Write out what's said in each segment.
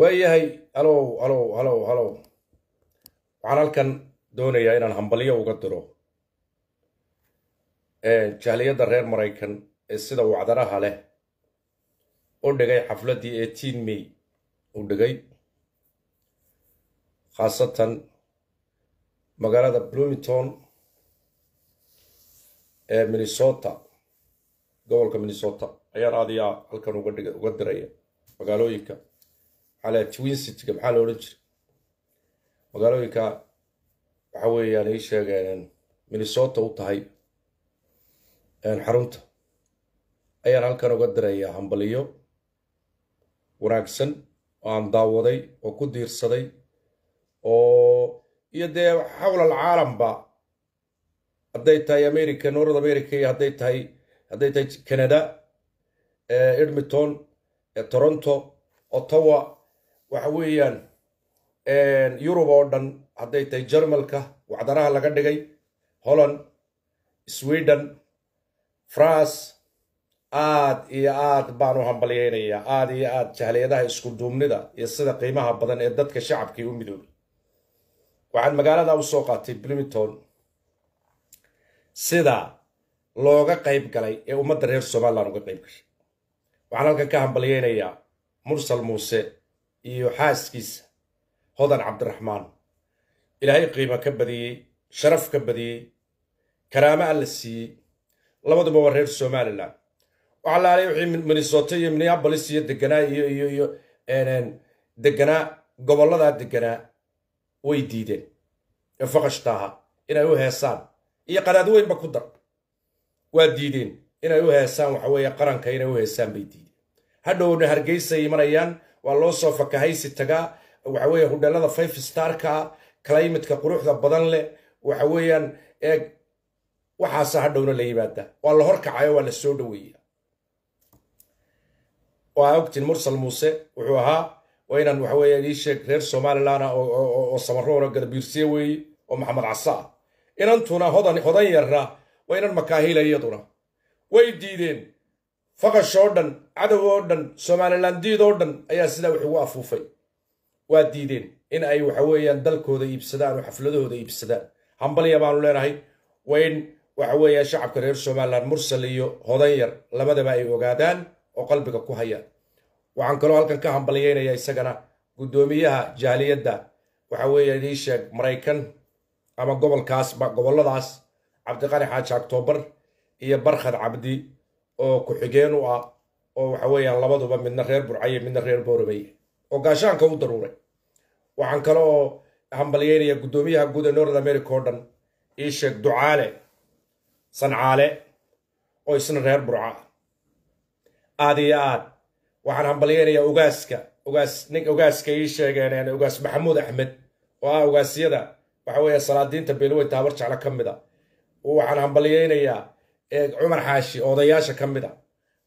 waayahay halow halow halow halow waxaan halkan doonayaa inaan hambalyo uga diro jahliyadda reer maraykan ee sida wacdaraha leh u dhigay xafladdii eighteen may u dhigay khaasatan magaalada bloomington ee minnesota gobolka minnesota ayaan aad halkan uga dhig uga diraya magaalooyinka calaa twinsitga maxaa la odhan jiray magaalooyinka waxa weeyaan ay sheegeen minnesota u tahay xarunta ayaan halkan uga dirayaa hambaliyo wanaagsan oo aan daawaday oo ku diirsaday oo iyo dee xawl caalamba hadday tahay america north america iyo hadday tahay hadday tahay canada edmonton toronto ottawa waxa weeyaan yurub oo dhan hadday tahay jarmalka wacdaraha laga dhigay holland sweden france aad iyo aad baan u hambalyaynayaa aad iyo aad jahliyadaha isku duubnida iyo sida qiimaha badan ee dadka shacabkii u midoobay waxaan magaalada u soo qaatay blimiton sida looga qayb galay ee ummadda reer somalilan uga qayb gashay waxaan halkan ka hambalyaynayaa mursal muuse iyo xaaskiisa hodan cabdiraxmaan ilaahay qiimo ka badiyey sharaf ka badiyey karaamo alla siiyey labaduba waa reer somalilan waxalaalay wixii minnesota iyo minneabolis iyo deganaa iyo iyo iyo deganaa gobolladaa deganaa way diideen ee faqashtaaha inay u heesaan iyo qadaad weynba ku dar waa diideen inay u heesaan waxa weeye qaranka inay u heesaan bay diideen hadhowna hargeysay imanayaan waa loo soo fakahaysi tagaa waxaweye hudheelada five starka climatka quruxda badan leh waxa weeyaan eeg waxaasa hadhowna la yimaada waa la horkacayo waa la soo dhoweeya waa ogtin mursal muuse wuxuu ahaa waa inaan waxa weyaan ii sheeg reer somalilanah oo samaroona garbiirsiye weeye oo maxamed casa inantuna inantuna hodan yarra waa inan makaahila iyaduna way diideen faqash oo dhan cadow oo dhan somalilan diid oo dhan ayaa sidaa wax ugu afuufay waa diideen in ay waxa weeyaan dalkooda iibsadaan oo xafladahooda iibsadaan hambalya baanu leenahay waa in waxa weeyaan shacabka reer somalilan mursal iyo hodan yar labadaba ay ogaadaan oo qalbiga ku hayaan waxaan kaloo halkan ka hambalyaynaya isagana guddoomiyaha jaaliyadda waxa weeya idii sheeg maraykan ama gobolkaasba goboladaas cabdiqani xaaji octoobar iyo barkhad cabdi oo ku-xigeen u ah oo waxa weeyaan labaduba midna reer burcaye midna reer boorabey oo gaashaanka u daruuray waxaan kale oo hambalyeynayaa guddoomiyaha guud ee north america oo dhan ii sheeg ducaale sancaale oo isna reer burca ah. aad iyo aad waxaan hambalyeynayaa ugaaska ogaas nin ogaaska ii sheegeen ugaas maxamuud axmed oo ah ugaasyada waxa weeye salaadiinta beelweyn taabar jeclo ka mid a ah. waxaan hambalyeynayaa eeg cumar xaashi odayaasha ka mid a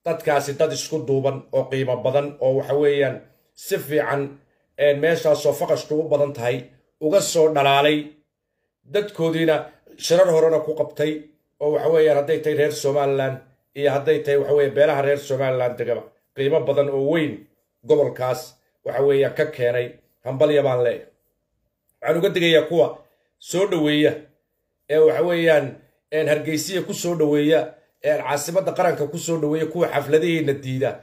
dadkaasi dad isku duuban oo qiimo badan oo waxa weeyaan si fiican meeshaasoo faqashku u badan tahay uga soo dhalaalay dadkoodiina shirar horena ku qabtay oo waxa weeyaan hadday tahay reer somalilan iyo hadday tahay waxa weye beelaha reer somalilan degaba qiimo badan oo weyn gobolkaas waxa weeyaan ka keenay hambalya baan leeyahay waxaan uga degayaa kuwa soo dhoweeya ee waxa weeyaan hargeysiya kusoo dhaweeya caasimadda qaranka kusoo dhaweeya kuwa xafladaheena diida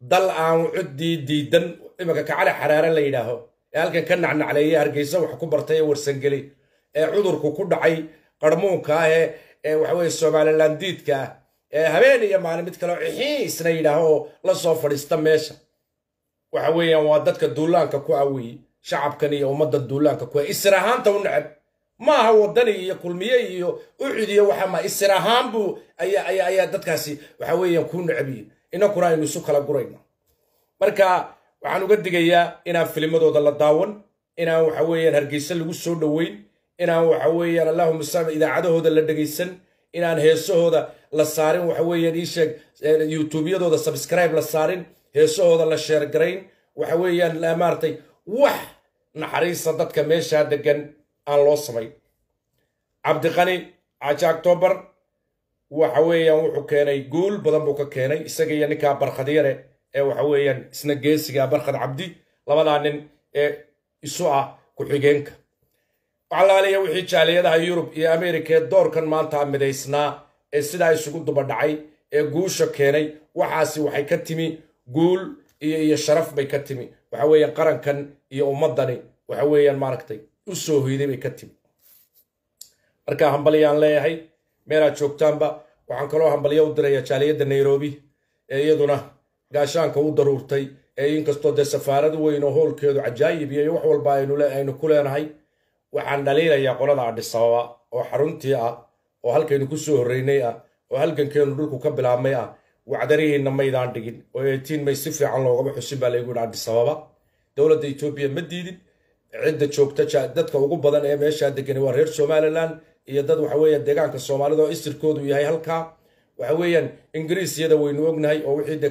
dal aan codii diidan imanka kacali xaraare la yidhaaho ee halkan ka nacnacleeya hargeysa wax ku bartay ee warsangeli ee cudurku ku dhacay qarmuunka ah ee waxaweye somalilandiidka ah ee habeen iyo maalin mid kale xiisna yidhaaho oo lasoo fadhiista meesha waxa weeyaan waa dadka duulaanka ku aweeye shacabkan iyo ummadda duulaanka ku a isir ahaanta u neceb maaha wadani iyo kulmiye iyo ucudiyo waxa ma isir ahaan buu ayaa dadkaasi waxa weeyaan kuu nacabiye inankuna aynu isu kala gurayno marka waxaan uga digayaa inaan filmadooda la daawan inaan waxa weeyaan hargeysa lagu soo dhoweyn inaan waxa weeyaan allahuma sal idaacadahooda la dhegaysan inaan heesahooda la saarin waxa weeyaan iisheeg youtubeyadooda subscribe la saarin heesahooda la sheergarayn waxa weeyaan maaragtay wax naxariisa dadka meeshaa degan aan loo samay cabdiqani caji octoobar waxa weeyaan wuxuu keenay guul badan buu ka keenay isaga iyo ninkaa barkhadyare ee waxa weeyaan isna geesiga barkhad cabdi labadaa nin ee isu ah ku-xigeenka waxaa laga leeyahay wixii jaaliyadaha yurub iyo ameerika ee doorkan maanta midaysnaa ee sidaa isugu dubadhacay ee guusha keenay waxaasi waxay ka timi guul iyo iyo sharaf bay ka timi waxa weeyaan qarankan iyo ummaddani waxa weeyaan maaragtay u hoyday bay ka timi marka hambalyaan leeyahay meelaad joogtaanba waxaan kaloo hambalyo u dirayaa jaaliyadda nairobi ee iyaduna gaashaanka u daruurtay ee inkastoo dee safaarad weyn oo howlkeedu cajaayib iyo wax walba aynu ku leenahay waxaan dhaliilayaa qolada adhisababa oo xaruntii ah oo halkaynu ku soo horreynay ah oo halgankeenu dhulku ka bilaabmay ah wacdarihiinna maydaan dhigin oo eetiin may si fiican loogaba xusin baa laygu yidhi adhisababa dowladda etoobiya ma diidin cidda joogta dadka ugu badan ee meeshaa degani waa reer somalilan iyo dad waxa weeyaan deegaanka soomaalida oo isirkoodu yahay halkaa waxa weeyaan ingiriis waynu ognahay oo wixii de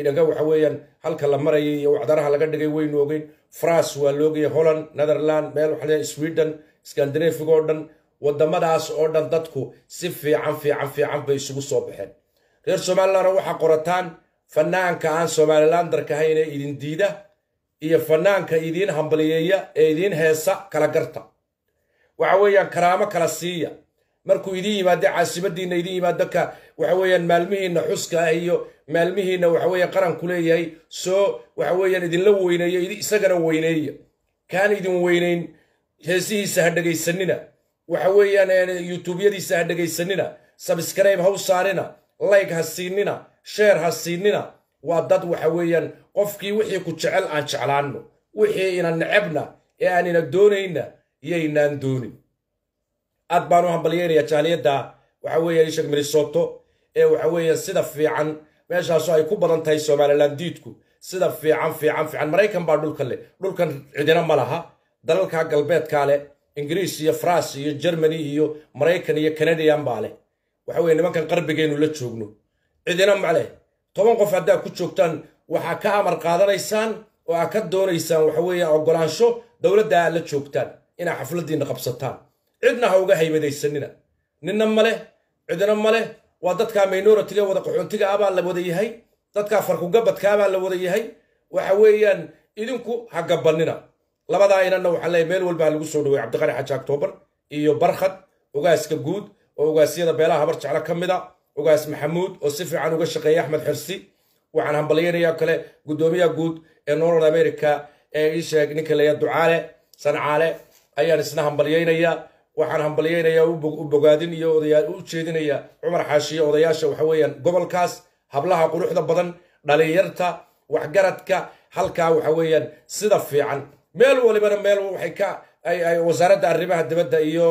idhanka waxa weeyaan halka la marayay iyo wacdaraha laga dhigay waynu ogeyn france waa loogaya holland netherland meel waxa sweden scandinafig oo dhan waddamadaas oo dhan dadku si fiican fiican fiican bay isugu soo baxeen reer somalilandna waxaa qorataan fanaanka aan somalilandarka ahayn ee idin diida iyo fanaanka idiin hambaliyeeya ee idiin heesa kala garta waxa weeyaan karaamo kala siiya markuu idiin yimaado caasimadiina idiin yimaado ka waxa weeyaan maalmihiinna xuska ah iyo maalmihiina waxa weeyaan qaranku leeyahay soo waxa weeyaan idinla weyneeyo isagana weyneeya kaan idin weynayn heesihiisa ha dhegaysanina waxa weeyaan eh, yutuubyadiisa ha dhegaysanina sabskrayb ha u saarina layg ha siinina sheer ha siinina waa dad waxa weeyaan qofkii wixii ku jecel aan jeclaanno wixii ina necebna ee aan ina doonayna iyoynaan doonin aad baan u hambalyaynayaa jaaliyadda waxa weeyaan ishak minnesoto ee waxa weeyaan sida fiican meeshaasoo ay ku badan tahay somalilan diidku sida fiican fiican fiican maraykan baa dhulkan leh dhulkan cidina ma laha dalalkaa galbeedkaa leh ingiriis iyo faransi iyo jermany iyo maraykan iyo canadian baa leh waxa weye nimankan qarbigeenu la joogno cidina ma leh toban qof haddaa ku joogtaan waxaa ka amar qaadanaysaan oo aa ka doonaysaan waxa weeye oggolaansho dowladda aad la joogtaan inaa xafladdiinna qabsataan cidna ha uga haybadaysanina ninna ma leh cidna ma leh waa dadkaa maynoritiga wada qaxoontiga abaa ah la wada yahay dadkaa farkugabadka abaa ah la wada yahay waxa weeyaan idinku ha gabbannina labadaa inanna waxaan leeyahy meel walbaa lagu soo dhowey cabdiqani xaji aktoobar iyo barkhad ugaaska guud oo ugaasyada beelaha habar jeclo ka mid a ugaas maxamuud oo si fiican uga shaqeeya axmed xirsi waxaan hambalyaynayaa kale guddoomiyaha guud ee nolol america ee iisheeg ninka leeya ducaale sancaale ayaan isna hambalyaynayaa waxaan hambalyaynayaa u bogaadin iyo u jeedinayaa cumar xaashiyo odayaasha waxa weeyaan gobolkaas hablaha quruxda badan dhalinyarta waxgaradka halkaa waxa weeyaan sida fiican meel walibana meel waxay ka wasaaradda arrimaha dibadda iyo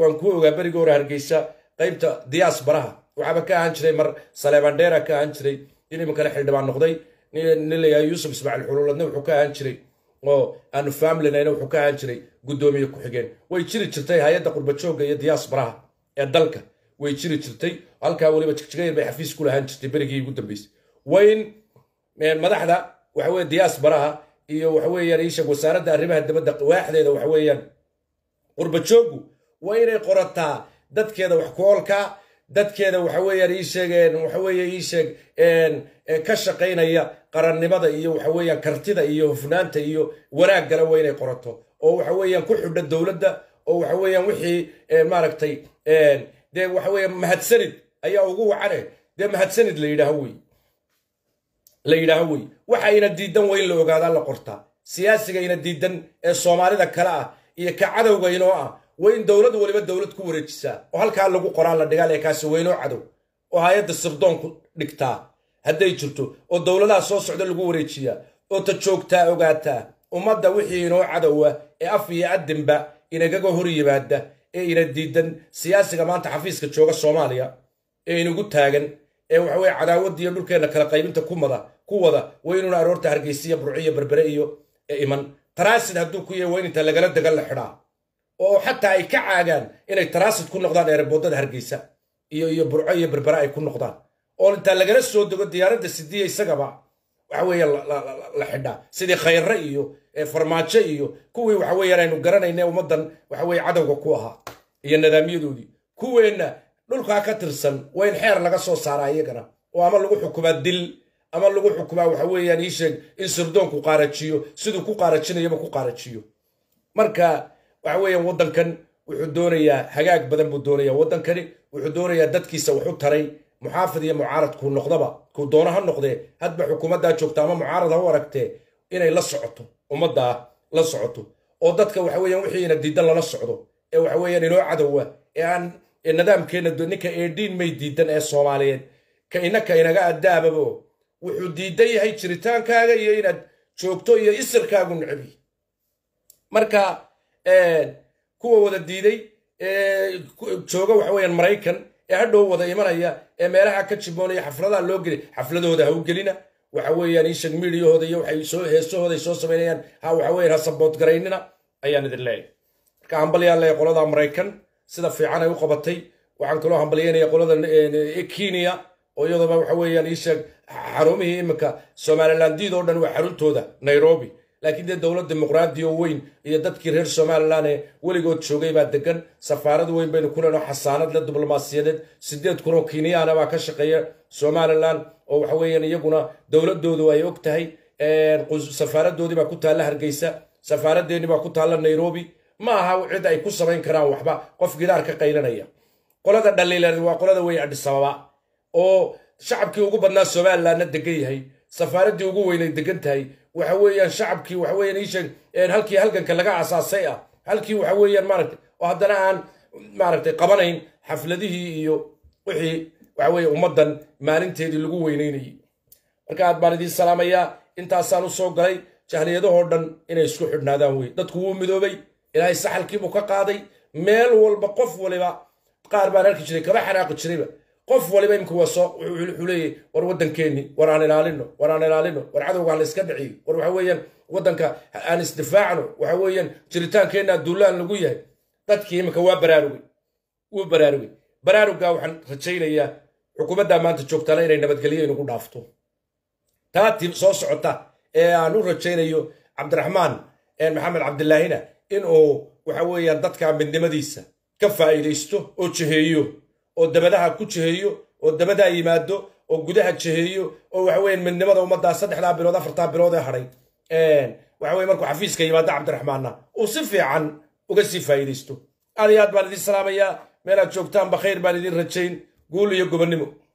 waan ku ogaa berigii hore hargeysa qaybta diyaas baraha waxaaba ka ahaan jiray mar saleebandheera ka ahaan jiray in kale xildhibaan noqday nin yuusuf ismaaciil xuluuladna wuxuu ka ahaan jiray oo aanu faamlinayna wuxuu ka ahaan jiray guddoomiye ku-xigeen way jiri jirtay hay-adda qurbajoogga iyo diyaasbaraha ee dalka way jiri jirtay halkaa weliba jigjigayar bay xafiis ku lahaan jirtay berigii ugu dambeysay wayn madaxda waxaweye diyaasbaraha iyo waxaweeyaan iisheeg wasaaradda arrimaha dabadda waaxdeeda waxa weeyaan qurbajooggu waa inay qorataa dadkeeda wax ku oolkaa dadkeeda waxa ii sheegeen waxa ii sheeg ka shaqaynaya qarannimada iyo waxa kartida iyo hufnaanta iyo wanaaggana waa inay qorato oo waxa ku xidha dowladda oo waxa weeyaan wixii maaragtay dee waxa mahadsanid ayaa ugu wacane eh. dee mahadsanid la yidhaaho wey la yidhaaho wey waxa ina diidan waa in la ogaadaa la qortaa siyaasiga ina diidan ee soomaalida kale ah iyo ka cadowga inoo ah waa in dowladu weliba dowlad ku wareejisaa oo halkaa lagu qoraa la dhigaa leekaasi weynoo cadow oo hay-adda sirdoonku dhigtaa hadday jirto oo dowladaha soo socda lagu wareejiyaa oo ta joogtaa ogaataa ummadda wixii inoo cadowa ee af iyo addinba inagaga hor yimaada ee ina diidan siyaasiga maanta xafiiska jooga soomaaliya ee inagu taagan ee waxaweye cadaawadda iyo dhulkeenna kala qaybinta kumada ku wada waa inuuna aroorta hargeysiya burciyo berbere iyo iman taraasid hadduu ku yahay waa in inta lagala dagan la xidhaa oo xataa ay ka caagaan inay taraasid ku noqdaan eeraboodada hargeysa iyo iyo burco iyo berbera ay ku noqdaan oo intaa lagala soo dego diyaaradda sidiya isagaba waxa weeye la xidhaa sidii khayre iyo farmaajo iyo kuwii waxa weeyaan aynu garanayna ummaddan waxa weye cadowga ku ahaa iyo nadaamyadoodii kuweenna dhulkaa ka tirsan waa in xeer laga soo saaraa iyagana oo ama lagu xukumaa dil ama lagu xukumaa waxa weeyaan iisheeg in sirdoonku qaarajiyo siduu ku qaarajinayaba ku qaarajiyo marka waxa weeyaan waddankan wuxuu doonayaa hagaag badan buu doonaya waddankani wuxuu doonayaa dadkiisa wax taray muxaafid iyo mucaarad kuu noqdaba kuu doono ha noqdee hadba xukuumaddaa joogta ama mucaarad ha u aragtee inay la socoto ummaddaa la socoto oo dadka waxa weeyaan wixiina diidan lala socdo ee waxa weeyaan inoo cadowa ee aan nidaamkeenna ninka eedhiin may diidan ee soomaaliyeed ka inaka inaga addaababo wuxuu diidan yahay jiritaankaaga iyo inaad joogto iyo isirkaagu necbi marka kuwa wada diiday jooga waxa maraykan ee hadhow wada imanaya ee meelaha ka jiboonaya xafladaha loo geli xafladooda ha u gelina waxa weeyaan ishag miidiyahooda iyo waxay soo heesahooda ay soo samaynayaan ha waxa weeyaan ha sabood garaynina ayaan idin leeyahay marka hambalyaan leeyahay qolada maraykan sida fiican ay u qabatay waxaan kaloo hambalyaynaya qolada kenya oo iyadaba waxa weeyaan ishag xarumihii iminka somalilandiid oo dhan waa xaruntooda nairobi laakiin dee dowlad dimuqraadi oo weyn iyo dadkii reer somalilan weligood joogay baa degan safaarad weyn baynu ku leenoo xasaanad le diblomaasiyadeed sideed kunoo kenyaana baa ka shaqeeya somalilan oo waxa weeyaan iyaguna dowladoodu ay og tahay safaaradoodii baa ku taalla hargeysa safaaradeeni baa ku taalla nairobi ma aha cid ay ku samayn karaan waxba qof gidaar ka qaylanaya qolada dhaliilan waa qolada weyn adhisababa oo shacabkii ugu badnaa somalilanna degan yahay safaaraddii ugu weynay degan tahay waxa weeyaan shacabkii waxa weeyaan iisheeg halkii halganka laga asaasay ah halkii waxa weeyaan maaragtay oo haddana aan maaragtay qabanayn xafladihii iyo wixii waxa weeye ummaddan maalinteedii lagu weynaynayay marka baan idiin salaamayaa intaasaan u soo galay jahliyadahoo dhan inay isku xidhnaadaan wey dadku wuu midoobay ilaahay saxalkiibuu ka qaaday meel walba qof waliba qaar baan arki jiray kaba xanaaqi jirayba qof waliba imka wuxuu leeyahy war waddankeeni war aan ilaalino war aan ilaalino war cadowga hala iska dhiciyo war waxa weeyaan waddanka aan isdifaacno waxa weeyaan jiritaankeenna duulaan lagu yahay dadkii iminka waa baraarugay wuu baraarugay baraaruggaa waxaan rajaynayaa xukuumaddaa maanta joogtana inay nabadgelyo inagu dhaafto taatii soo socota ee aan u rajaynayo cabdiraxmaan maxamed cabdilaahina inuu waxa weeyaan dadkaa midnimadiisa ka faa'iidaysto oo jiheeyo oo dabadaha ku jeheeyo oo dabadaa yimaado oo gudaha jeheeyo oo waxa midnimada ummaddaa saddexdaa bilood afartaa bilood ee hadhay waxa markuu xafiiska yimaado cabdiraxmaanna uu si fiican uga sii faa'iidaysto aad aad baan idiin salaamayaa meelaad joogtaanba khayr baan idiin rajayn guul iyo gobonnimo